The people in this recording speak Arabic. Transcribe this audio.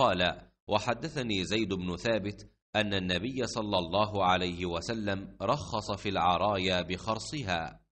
قال وحدثني زيد بن ثابت ان النبي صلى الله عليه وسلم رخص في العرايا بخرصها